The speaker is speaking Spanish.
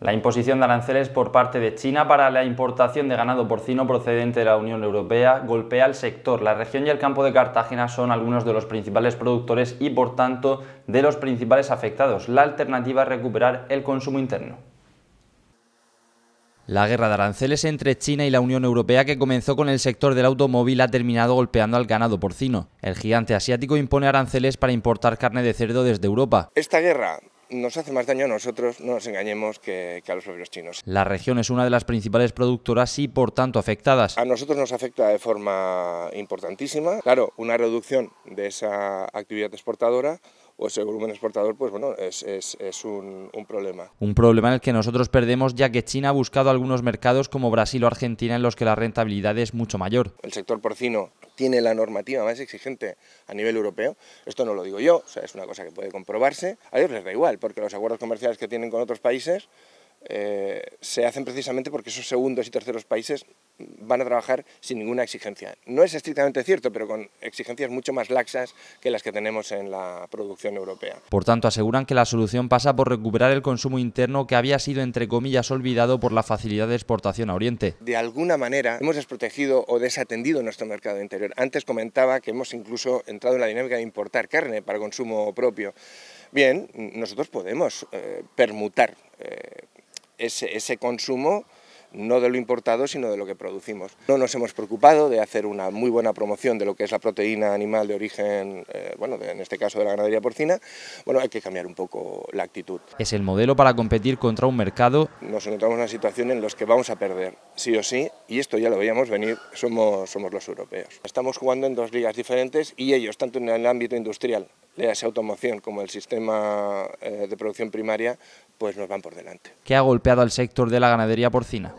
La imposición de aranceles por parte de China para la importación de ganado porcino procedente de la Unión Europea golpea al sector. La región y el campo de Cartagena son algunos de los principales productores y, por tanto, de los principales afectados. La alternativa es recuperar el consumo interno. La guerra de aranceles entre China y la Unión Europea que comenzó con el sector del automóvil ha terminado golpeando al ganado porcino. El gigante asiático impone aranceles para importar carne de cerdo desde Europa. Esta guerra nos hace más daño a nosotros, no nos engañemos, que, a los propios chinos. La región es una de las principales productoras y, por tanto, afectadas. A nosotros nos afecta de forma importantísima. Claro, una reducción de esa actividad exportadora o ese volumen exportador, pues bueno, es, un, problema. Un problema en el que nosotros perdemos ya que China ha buscado algunos mercados como Brasil o Argentina en los que la rentabilidad es mucho mayor. El sector porcino tiene la normativa más exigente a nivel europeo, esto no lo digo yo, o sea, es una cosa que puede comprobarse, a ellos les da igual, porque los acuerdos comerciales que tienen con otros países eh, se hacen precisamente porque esos segundos y terceros países van a trabajar sin ninguna exigencia. No es estrictamente cierto, pero con exigencias mucho más laxas que las que tenemos en la producción europea. Por tanto, aseguran que la solución pasa por recuperar el consumo interno que había sido, entre comillas, olvidado por la facilidad de exportación a Oriente. De alguna manera hemos desprotegido o desatendido nuestro mercado interior. Antes comentaba que hemos incluso entrado en la dinámica de importar carne para consumo propio. Bien, nosotros podemos eh, permutar eh, ese, ese consumo no de lo importado, sino de lo que producimos. No nos hemos preocupado de hacer una muy buena promoción de lo que es la proteína animal de origen, eh, bueno, en este caso de la ganadería porcina. Bueno, hay que cambiar un poco la actitud. Es el modelo para competir contra un mercado. Nos encontramos en una situación en la que vamos a perder, sí o sí, y esto ya lo veíamos venir, somos, somos los europeos. Estamos jugando en dos ligas diferentes y ellos, tanto en el ámbito industrial esa automoción como el sistema eh, de producción primaria, pues nos van por delante. ¿Qué ha golpeado al sector de la ganadería porcina?